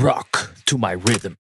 Rock to my rhythm.